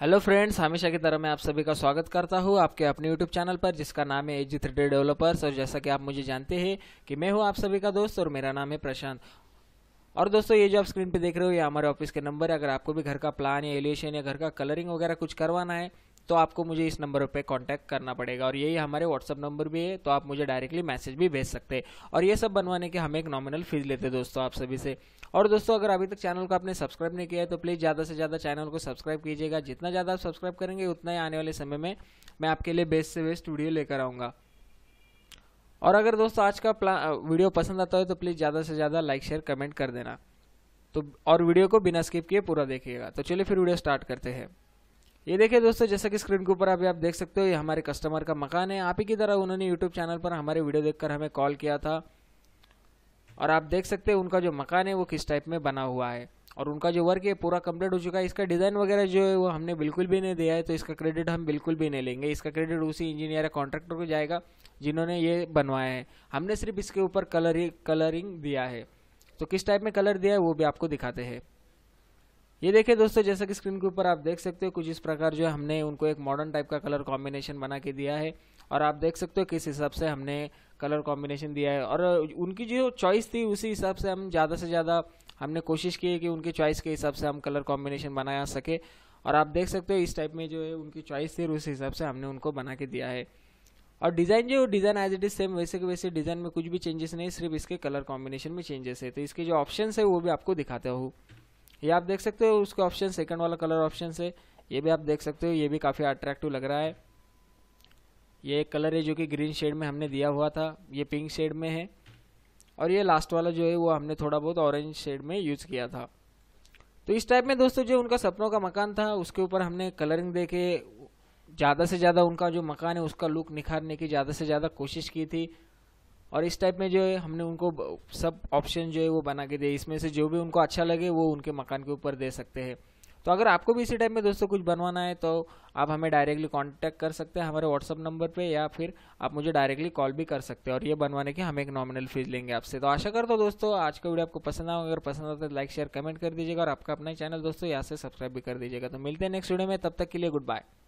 hello friends हमेशा की तरह मैं आप सभी का स्वागत करता हूँ आपके अपने यूट्यूब चैनल पर जिसका नाम है एच जी थ्री डेवलपर्स और जैसा कि आप मुझे जानते हैं कि मैं हूँ आप सभी का दोस्त और मेरा नाम है प्रशांत और दोस्तों ये जो आप स्क्रीन पे देख रहे हो ये हमारे ऑफिस के नंबर है अगर आपको भी घर का प्लान या एलिएशन या घर का कलरिंग वगैरह कुछ करवाना है तो आपको मुझे इस नंबर पर कॉन्टैक्ट करना पड़ेगा और यही हमारे व्हाट्सअप नंबर भी है तो आप मुझे डायरेक्टली मैसेज भी भेज सकते हैं और ये सब बनवाने के हम एक नॉमिनल फीस लेते हैं दोस्तों आप सभी से और दोस्तों अगर अभी तक चैनल को आपने सब्सक्राइब नहीं किया है तो प्लीज़ ज़्यादा से ज़्यादा चैनल को सब्सक्राइब कीजिएगा जितना ज़्यादा आप सब्सक्राइब करेंगे उतना ही आने वाले समय में मैं आपके लिए बेस्ट से बेस्ट वीडियो लेकर आऊँगा और अगर दोस्तों आज का वीडियो पसंद आता है तो प्लीज़ ज़्यादा से ज़्यादा लाइक शेयर कमेंट कर देना तो और वीडियो को बिना स्किप किए पूरा देखिएगा तो चलिए फिर वीडियो स्टार्ट करते हैं ये देखिए दोस्तों जैसा कि स्क्रीन के ऊपर अभी आप देख सकते हो ये हमारे कस्टमर का मकान है आप ही की तरह उन्होंने यूट्यूब चैनल पर हमारे वीडियो देखकर हमें कॉल किया था और आप देख सकते हैं उनका जो मकान है वो किस टाइप में बना हुआ है और उनका जो वर्क है पूरा कंप्लीट हो चुका है इसका डिज़ाइन वगैरह जो है वो हमने बिल्कुल भी नहीं दिया है तो इसका क्रेडिट हम बिल्कुल भी नहीं लेंगे इसका क्रेडिट उसी इंजीनियर या कॉन्ट्रैक्टर को जाएगा जिन्होंने ये बनवाया है हमने सिर्फ इसके ऊपर कलर कलरिंग दिया है तो किस टाइप में कलर दिया है वो भी आपको दिखाते हैं ये देखिए दोस्तों जैसा कि स्क्रीन के ऊपर आप देख सकते हो कुछ इस प्रकार जो हमने उनको एक मॉडर्न टाइप का कलर कॉम्बिनेशन बना के दिया है और आप देख सकते हो किस हिसाब से हमने कलर कॉम्बिनेशन दिया है और उनकी जो चॉइस थी उसी हिसाब से हम ज़्यादा से ज़्यादा हमने कोशिश की है कि उनकी चॉइस के हिसाब से हम कलर कॉम्बिनेशन बना सके और आप देख सकते हो इस टाइप में जो है उनकी चॉइस थी उस हिसाब से हमने उनको बना के दिया है और डिज़ाइन जो design as it is same वैसे के वैसे डिज़ाइन में कुछ भी चेंजेस नहीं सिर्फ इसके कलर कॉम्बिनेशन में चेंजेस है तो इसके जो ऑप्शन है वो भी आपको दिखाता हूँ ये आप देख सकते हो उसका ऑप्शन सेकंड वाला कलर ऑप्शन है ये भी आप देख सकते हो ये भी काफ़ी अट्रैक्टिव लग रहा है ये एक कलर है जो कि ग्रीन शेड में हमने दिया हुआ था ये पिंक शेड में है और ये लास्ट वाला जो है वो हमने थोड़ा बहुत ऑरेंज शेड में यूज़ किया था तो इस टाइप में दोस्तों जो उनका सपनों का मकान था उसके ऊपर हमने कलरिंग दे ज़्यादा से ज़्यादा उनका जो मकान है उसका लुक निखारने की ज़्यादा से ज़्यादा कोशिश की थी और इस टाइप में जो है हमने उनको सब ऑप्शन जो है वो बना के दिए इसमें से जो भी उनको अच्छा लगे वो उनके मकान के ऊपर दे सकते हैं तो अगर आपको भी इसी टाइप में दोस्तों कुछ बनवाना है तो आप हमें डायरेक्टली कांटेक्ट कर सकते हैं हमारे व्हाट्सअप नंबर पे या फिर आप मुझे डायरेक्टली कॉल भी कर सकते हैं और ये बनवाने की हम एक नॉमिनल फीस लेंगे आपसे तो आशा करता हूँ दोस्तों आज का वीडियो आपको पसंद आओ अगर पसंद आता है लाइक शेयर कमेंट कर दीजिएगा और आपका अपना चैनल दोस्तों यहाँ से सब्सक्राइब भी कर दीजिएगा तो मिलते हैं नेक्स्ट वीडियो में तब तक के लिए गुड बाय